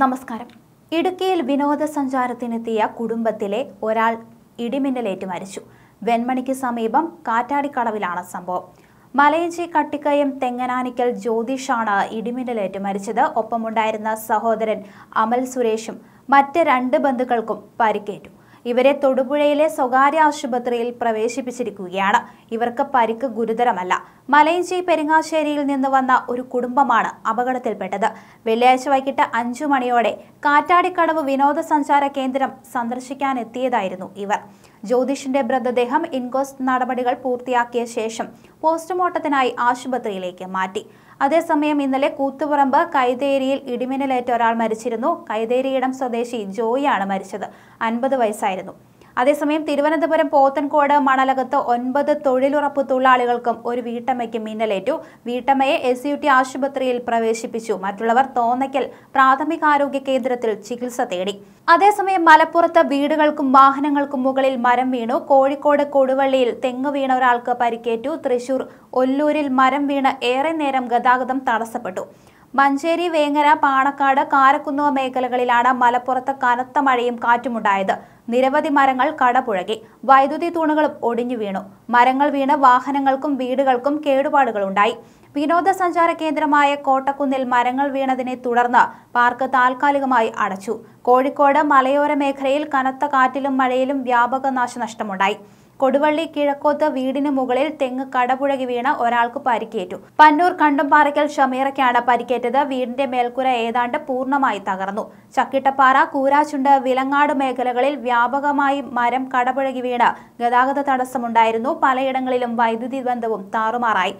നമസ്കാരം ഇടുക്കിയിൽ വിനോദസഞ്ചാരത്തിനെത്തിയ കുടുംബത്തിലെ ഒരാൾ ഇടിമിന്നലേറ്റ് മരിച്ചു വെൺമണിക്ക് സമീപം കാറ്റാടിക്കടവിലാണ് സംഭവം മലയഞ്ചി കട്ടിക്കയം തെങ്ങനാനിക്കൽ ജ്യോതിഷാണ് ഇടിമിന്നലേറ്റ് മരിച്ചത് ഒപ്പമുണ്ടായിരുന്ന സഹോദരൻ അമൽ സുരേഷും മറ്റ് രണ്ട് ബന്ധുക്കൾക്കും പരിക്കേറ്റു ഇവരെ തൊടുപുഴയിലെ സ്വകാര്യ ആശുപത്രിയിൽ പ്രവേശിപ്പിച്ചിരിക്കുകയാണ് ഇവർക്ക് പരിക്ക് ഗുരുതരമല്ല മലയിഞ്ചി പെരിങ്ങാശ്ശേരിയിൽ നിന്ന് വന്ന ഒരു കുടുംബമാണ് അപകടത്തിൽപ്പെട്ടത് വെള്ളിയാഴ്ച വൈകിട്ട് അഞ്ചു മണിയോടെ കാറ്റാടിക്കടവ് വിനോദസഞ്ചാര കേന്ദ്രം സന്ദർശിക്കാനെത്തിയതായിരുന്നു ഇവർ ജ്യോതിഷിന്റെ മൃതദേഹം ഇൻകോസ്റ്റ് നടപടികൾ പൂർത്തിയാക്കിയ ശേഷം പോസ്റ്റ്മോർട്ടത്തിനായി ആശുപത്രിയിലേക്ക് മാറ്റി അതേസമയം ഇന്നലെ കൂത്തുപറമ്പ് കൈതേരിയിൽ ഇടിമിന്നലേറ്റ ഒരാൾ മരിച്ചിരുന്നു കൈതേരിയിടം സ്വദേശി ജോയിയാണ് മരിച്ചത് അൻപത് വയസ്സായിരുന്നു അതേസമയം തിരുവനന്തപുരം പോത്തൻകോട് മണലകത്ത് ഒൻപത് തൊഴിലുറപ്പ് തൊഴിലാളികൾക്കും ഒരു വീട്ടമ്മയ്ക്ക് മിന്നലേറ്റു വീട്ടമ്മയെ എസ് യു ടി ആശുപത്രിയിൽ പ്രവേശിപ്പിച്ചു മറ്റുള്ളവർ തോന്നയ്ക്കൽ പ്രാഥമികാരോഗ്യ കേന്ദ്രത്തിൽ ചികിത്സ തേടി അതേസമയം മലപ്പുറത്ത് വീടുകൾക്കും വാഹനങ്ങൾക്കും മുകളിൽ മരം വീണു കോഴിക്കോട് കൊടുവള്ളിയിൽ തെങ്ങ് വീണ ഒരാൾക്ക് പരിക്കേറ്റു തൃശൂർ ഒല്ലൂരിൽ മരം വീണ് ഏറെ നേരം ഗതാഗതം തടസ്സപ്പെട്ടു മഞ്ചേരി വേങ്ങര പാണക്കാട് കാരക്കുന്നുവ മേഖലകളിലാണ് മലപ്പുറത്ത് കനത്ത മഴയും കാറ്റുമുണ്ടായത് നിരവധി മരങ്ങൾ കടപുഴകി വൈദ്യുതി തൂണുകളും ഒടിഞ്ഞു വീണു മരങ്ങൾ വീണ് വാഹനങ്ങൾക്കും വീടുകൾക്കും കേടുപാടുകളുണ്ടായി വിനോദസഞ്ചാര കേന്ദ്രമായ കോട്ടക്കുന്നിൽ മരങ്ങൾ വീണതിനെ തുടർന്ന് പാർക്ക് താൽക്കാലികമായി അടച്ചു കോഴിക്കോട് മലയോര മേഖലയിൽ കനത്ത കാറ്റിലും മഴയിലും വ്യാപക നാശനഷ്ടമുണ്ടായി കൊടുവള്ളി കിഴക്കോത്ത് വീടിന് മുകളിൽ തെങ്ങ് കടപുഴകി വീണ ഒരാൾക്ക് പരിക്കേറ്റു പന്നൂർ കണ്ടംപാറയ്ക്കൽ ഷമീറയ്ക്കാണ് പരിക്കേറ്റത് വീടിന്റെ മേൽക്കൂര ഏതാണ്ട് പൂർണ്ണമായി തകർന്നു ചക്കിട്ടപ്പാറ കൂരാച്ചുണ്ട് വിലങ്ങാട് മേഖലകളിൽ വ്യാപകമായി മരം കടപുഴകി വീണ് ഗതാഗത തടസ്സമുണ്ടായിരുന്നു പലയിടങ്ങളിലും വൈദ്യുതി ബന്ധവും താറുമാറായി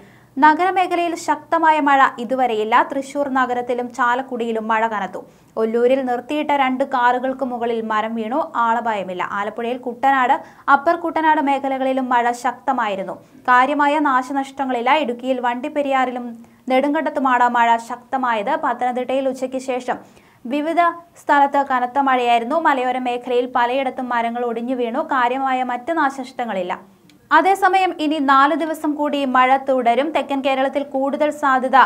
നഗരമേഖലയിൽ ശക്തമായ മഴ ഇതുവരെയില്ല തൃശൂർ നഗരത്തിലും ചാലക്കുടിയിലും മഴ കനത്തു ഒല്ലൂരിൽ നിർത്തിയിട്ട രണ്ട് കാറുകൾക്ക് മുകളിൽ മരം വീണു ആളപായമില്ല ആലപ്പുഴയിൽ കുട്ടനാട് അപ്പർ കുട്ടനാട് മേഖലകളിലും മഴ ശക്തമായിരുന്നു കാര്യമായ നാശനഷ്ടങ്ങളില്ല ഇടുക്കിയിൽ വണ്ടിപ്പെരിയാറിലും നെടുങ്കണ്ടത്തുമാണ് മഴ ശക്തമായത് പത്തനംതിട്ടയിൽ ഉച്ചയ്ക്ക് ശേഷം വിവിധ സ്ഥലത്ത് കനത്ത മഴയായിരുന്നു മലയോര മേഖലയിൽ പലയിടത്തും മരങ്ങൾ ഒടിഞ്ഞു വീണു കാര്യമായ മറ്റ് നാശനഷ്ടങ്ങളില്ല അതേസമയം ഇനി നാല് ദിവസം കൂടി മഴ തുടരും തെക്കൻ കേരളത്തിൽ കൂടുതൽ സാധ്യത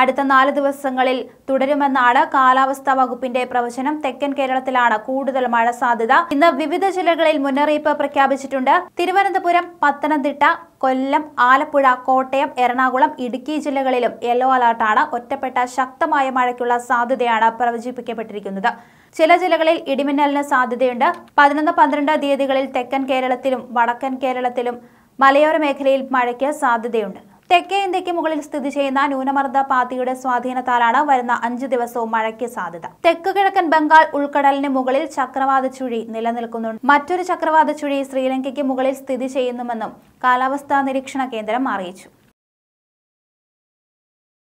അടുത്ത നാല് ദിവസങ്ങളിൽ തുടരുമെന്നാണ് കാലാവസ്ഥാ വകുപ്പിന്റെ പ്രവചനം തെക്കൻ കേരളത്തിലാണ് കൂടുതൽ മഴ സാധ്യത ഇന്ന് വിവിധ ജില്ലകളിൽ മുന്നറിയിപ്പ് പ്രഖ്യാപിച്ചിട്ടുണ്ട് തിരുവനന്തപുരം പത്തനംതിട്ട കൊല്ലം ആലപ്പുഴ കോട്ടയം എറണാകുളം ഇടുക്കി ജില്ലകളിലും യെല്ലോ അലർട്ടാണ് ഒറ്റപ്പെട്ട ശക്തമായ മഴയ്ക്കുള്ള സാധ്യതയാണ് പ്രവചിപ്പിക്കപ്പെട്ടിരിക്കുന്നത് ചില ജില്ലകളിൽ ഇടിമിന്നലിന് സാധ്യതയുണ്ട് പതിനൊന്ന് പന്ത്രണ്ട് തീയതികളിൽ തെക്കൻ കേരളത്തിലും വടക്കൻ കേരളത്തിലും മലയോര മേഖലയിൽ മഴയ്ക്ക് സാധ്യതയുണ്ട് തെക്കേ ഇന്ത്യക്ക് മുകളിൽ സ്ഥിതി ചെയ്യുന്ന ന്യൂനമർദ്ദ പാതിയുടെ സ്വാധീനത്താലാണ് വരുന്ന അഞ്ചു ദിവസവും മഴയ്ക്ക് സാധ്യത തെക്ക് കിഴക്കൻ ബംഗാൾ ഉൾക്കടലിന് മുകളിൽ ചക്രവാത ചുഴി നിലനിൽക്കുന്നുണ്ട് മറ്റൊരു ചക്രവാത ചുഴി ശ്രീലങ്കയ്ക്ക് മുകളിൽ സ്ഥിതി ചെയ്യുന്നുവെന്നും കാലാവസ്ഥാ നിരീക്ഷണ കേന്ദ്രം അറിയിച്ചു